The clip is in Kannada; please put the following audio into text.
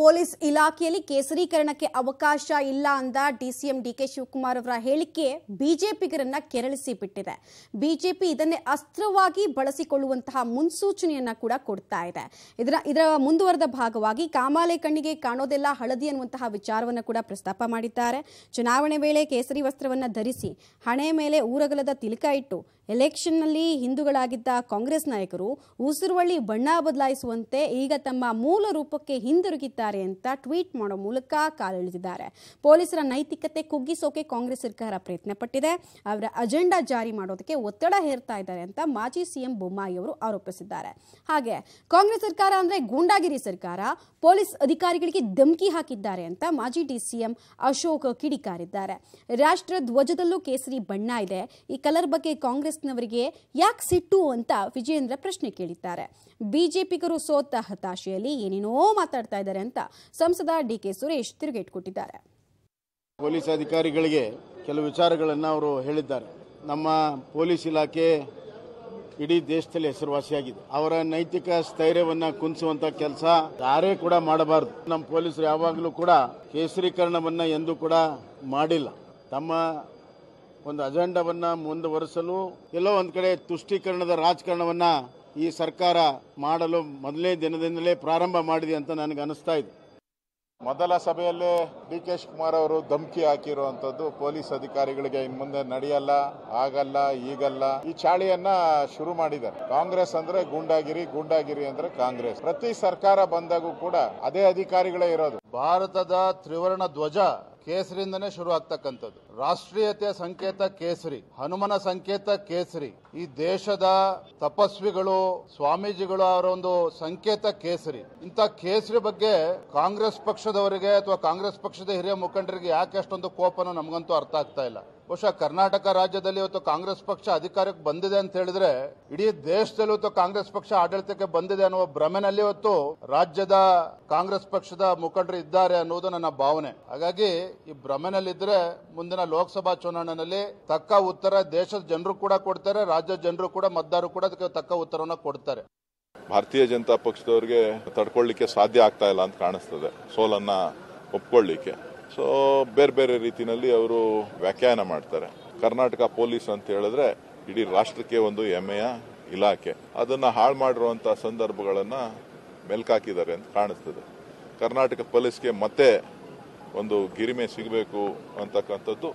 ಪೊಲೀಸ್ ಇಲಾಖೆಯಲ್ಲಿ ಕೇಸರೀಕರಣಕ್ಕೆ ಅವಕಾಶ ಇಲ್ಲ ಅಂದ ಡಿಸಿಎಂ ಡಿಕೆ ಶಿವಕುಮಾರ್ ಅವರ ಹೇಳಿಕೆ ಬಿಜೆಪಿಗರನ್ನ ಕೆರಳಿಸಿ ಬಿಟ್ಟಿದೆ ಬಿಜೆಪಿ ಇದನ್ನೇ ಅಸ್ತ್ರವಾಗಿ ಬಳಸಿಕೊಳ್ಳುವಂತಹ ಮುನ್ಸೂಚನೆಯನ್ನ ಕೂಡ ಕೊಡ್ತಾ ಇದೆ ಇದರ ಇದರ ಮುಂದುವರೆದ ಭಾಗವಾಗಿ ಕಾಮಾಲೆ ಕಣ್ಣಿಗೆ ಕಾಣೋದೆಲ್ಲ ಹಳದಿ ಅನ್ನುವಂತಹ ವಿಚಾರವನ್ನು ಕೂಡ ಪ್ರಸ್ತಾಪ ಮಾಡಿದ್ದಾರೆ ಚುನಾವಣೆ ವೇಳೆ ಕೇಸರಿ ವಸ್ತ್ರವನ್ನ ಧರಿಸಿ ಹಣೆ ಮೇಲೆ ಊರಗಲದ ತಿಲಕ ಇಟ್ಟು ಎಲೆಕ್ಷನ್ನಲ್ಲಿ ಹಿಂದೂಗಳಾಗಿದ್ದ ಕಾಂಗ್ರೆಸ್ ನಾಯಕರು ಉಸಿರುವಳ್ಳಿ ಬಣ್ಣ ಬದಲಾಯಿಸುವಂತೆ ಈಗ ತಮ್ಮ ಮೂಲ ರೂಪಕ್ಕೆ ಹಿಂದಿರುಗಿದ್ದಾರೆ ಅಂತ ಟ್ವೀಟ್ ಮಾಡೋ ಮೂಲಕ ಕಾಲೆಳೆದಿದ್ದಾರೆ ಪೊಲೀಸರ ನೈತಿಕತೆ ಕುಗ್ಗಿಸೋಕೆ ಕಾಂಗ್ರೆಸ್ ಸರ್ಕಾರ ಪ್ರಯತ್ನ ಪಟ್ಟಿದೆ ಅವರ ಅಜೆಂಡಾ ಜಾರಿ ಮಾಡೋದಕ್ಕೆ ಒತ್ತಡ ಹೇರ್ತಾ ಇದ್ದಾರೆ ಅಂತ ಮಾಜಿ ಸಿಎಂ ಬೊಮ್ಮಾಯಿ ಅವರು ಆರೋಪಿಸಿದ್ದಾರೆ ಹಾಗೆ ಕಾಂಗ್ರೆಸ್ ಸರ್ಕಾರ ಅಂದ್ರೆ ಗೂಂಡಾಗಿರಿ ಸರ್ಕಾರ ಪೊಲೀಸ್ ಅಧಿಕಾರಿಗಳಿಗೆ ಧಮಕಿ ಹಾಕಿದ್ದಾರೆ ಅಂತ ಮಾಜಿ ಡಿ ಸಿಎಂ ಅಶೋಕ್ ಕಿಡಿಕಾರಿದ್ದಾರೆ ರಾಷ್ಟ್ರ ಧ್ವಜದಲ್ಲೂ ಕೇಸರಿ ಬಣ್ಣ ಇದೆ ಈ ಕಲರ್ ಬಗ್ಗೆ ಕಾಂಗ್ರೆಸ್ ಕಾಂಗ್ರೆಸ್ನವರಿಗೆ ಯಾಕೆ ಸಿಟ್ಟು ಅಂತ ವಿಜಯೇಂದ್ರ ಪ್ರಶ್ನೆ ಕೇಳಿದ್ದಾರೆ ಬಿಜೆಪಿಗರು ಸೋತ ಹತಾಶೆಯಲ್ಲಿ ಏನೇನೋ ಮಾತಾಡ್ತಾ ಇದ್ದಾರೆ ಅಂತ ಸಂಸದ ಡಿ ಕೆ ಸುರೇಶ್ ತಿರುಗೇಟ್ ಕೊಟ್ಟಿದ್ದಾರೆ ಪೊಲೀಸ್ ಅಧಿಕಾರಿಗಳಿಗೆ ಕೆಲವು ವಿಚಾರಗಳನ್ನು ಅವರು ಹೇಳಿದ್ದಾರೆ ನಮ್ಮ ಪೊಲೀಸ್ ಇಲಾಖೆ ಇಡೀ ದೇಶದಲ್ಲಿ ಹೆಸರುವಾಸಿಯಾಗಿದೆ ಅವರ ನೈತಿಕ ಸ್ಥೈರ್ಯವನ್ನು ಕುಂಚುವಂತ ಕೆಲಸ ಯಾರೇ ಕೂಡ ಮಾಡಬಾರದು ನಮ್ಮ ಪೊಲೀಸರು ಯಾವಾಗಲೂ ಕೂಡ ಕೇಸರೀಕರಣವನ್ನ ಎಂದು ಕೂಡ ಮಾಡಿಲ್ಲ ತಮ್ಮ ಒಂದು ಅಜೆಂಡಾವನ್ನ ಮುಂದುವರಿಸಲು ಎಲ್ಲೋ ಒಂದು ಕಡೆ ತುಷ್ಟೀಕರಣದ ರಾಜಕಾರಣವನ್ನ ಈ ಸರ್ಕಾರ ಮಾಡಲು ಮೊದಲೇ ದಿನದಿಂದಲೇ ಪ್ರಾರಂಭ ಮಾಡಿದೆ ಅಂತ ನನಗೆ ಅನಿಸ್ತಾ ಇದೆ ಮೊದಲ ಸಭೆಯಲ್ಲೇ ಡಿ ಕೆ ಶಿವಕುಮಾರ್ ಅವರು ಧಮಕಿ ಹಾಕಿರುವಂತದ್ದು ಪೊಲೀಸ್ ಅಧಿಕಾರಿಗಳಿಗೆ ಇನ್ ಮುಂದೆ ನಡೆಯಲ್ಲ ಆಗಲ್ಲ ಈಗಲ್ಲ ಈ ಚಾಳಿಯನ್ನ ಶುರು ಮಾಡಿದ್ದಾರೆ ಕಾಂಗ್ರೆಸ್ ಅಂದ್ರೆ ಗೂಂಡಾಗಿರಿ ಗೂಂಡಾಗಿರಿ ಅಂದ್ರೆ ಕಾಂಗ್ರೆಸ್ ಪ್ರತಿ ಸರ್ಕಾರ ಬಂದಾಗೂ ಕೂಡ ಅದೇ ಅಧಿಕಾರಿಗಳೇ ಇರೋದು ಭಾರತದ ತ್ರಿವರ್ಣ ಧ್ವಜ ಕೇಸರಿಯಿಂದನೇ ಶುರು ಆಗ್ತಕ್ಕಂಥದ್ದು ರಾಷ್ಟ್ರೀಯತೆಯ ಸಂಕೇತ ಕೇಸರಿ ಹನುಮನ ಸಂಕೇತ ಕೇಸರಿ ಈ ದೇಶದ ತಪಸ್ವಿಗಳು ಸ್ವಾಮೀಜಿಗಳು ಅವರ ಒಂದು ಸಂಕೇತ ಕೇಸರಿ ಇಂಥ ಕೇಸರಿ ಬಗ್ಗೆ ಕಾಂಗ್ರೆಸ್ ಪಕ್ಷದವರಿಗೆ ಅಥವಾ ಕಾಂಗ್ರೆಸ್ ಪಕ್ಷದ ಹಿರಿಯ ಮುಖಂಡರಿಗೆ ಯಾಕೆ ಅಷ್ಟೊಂದು ಕೋಪನೂ ನಮಗಂತೂ ಅರ್ಥ ಆಗ್ತಾ ಇಲ್ಲ ಬಹುಶಃ ಕರ್ನಾಟಕ ರಾಜ್ಯದಲ್ಲಿ ಇವತ್ತು ಕಾಂಗ್ರೆಸ್ ಪಕ್ಷ ಅಧಿಕಾರಕ್ಕೆ ಬಂದಿದೆ ಅಂತ ಹೇಳಿದ್ರೆ ಇಡೀ ದೇಶದಲ್ಲಿ ಇವತ್ತು ಕಾಂಗ್ರೆಸ್ ಪಕ್ಷ ಆಡಳಿತಕ್ಕೆ ಬಂದಿದೆ ಅನ್ನುವ ಭ್ರಮೆನಲ್ಲಿ ಇವತ್ತು ರಾಜ್ಯದ ಕಾಂಗ್ರೆಸ್ ಪಕ್ಷದ ಮುಖಂಡರು ಇದ್ದಾರೆ ಅನ್ನೋದು ನನ್ನ ಭಾವನೆ ಹಾಗಾಗಿ ಈ ಭ್ರಮೆನಲ್ಲಿದ್ರೆ ಮುಂದಿನ ಲೋಕಸಭಾ ಚುನಾವಣೆಯಲ್ಲಿ ತಕ್ಕ ಉತ್ತರ ದೇಶದ ಜನರು ಕೂಡ ಕೊಡ್ತಾರೆ ರಾಜ್ಯದ ಜನರು ಕೂಡ ಮತದಾರರು ಕೂಡ ಅದಕ್ಕೆ ತಕ್ಕ ಉತ್ತರವನ್ನು ಕೊಡ್ತಾರೆ ಭಾರತೀಯ ಜನತಾ ಪಕ್ಷದವರಿಗೆ ತಡ್ಕೊಳ್ಳಿಕ್ಕೆ ಸಾಧ್ಯ ಆಗ್ತಾ ಇಲ್ಲ ಅಂತ ಕಾಣಿಸ್ತದೆ ಸೋಲನ್ನ ಒಪ್ಕೊಳ್ಳಿಕ್ಕೆ ಸೊ ಬೇರೆ ಬೇರೆ ರೀತಿಯಲ್ಲಿ ಅವರು ವ್ಯಾಖ್ಯಾನ ಮಾಡ್ತಾರೆ ಕರ್ನಾಟಕ ಪೊಲೀಸ್ ಅಂತ ಹೇಳಿದ್ರೆ ಇಡೀ ರಾಷ್ಟ್ರಕ್ಕೆ ಒಂದು ಹೆಮ್ಮೆಯ ಇಲಾಖೆ ಅದನ್ನು ಹಾಳು ಮಾಡಿರುವಂಥ ಸಂದರ್ಭಗಳನ್ನು ಮೆಲ್ಕಾಕಿದ್ದಾರೆ ಅಂತ ಕಾಣಿಸ್ತದೆ ಕರ್ನಾಟಕ ಪೊಲೀಸ್ಗೆ ಮತ್ತೆ ಒಂದು ಗಿರಿಮೆ ಸಿಗಬೇಕು ಅಂತಕ್ಕಂಥದ್ದು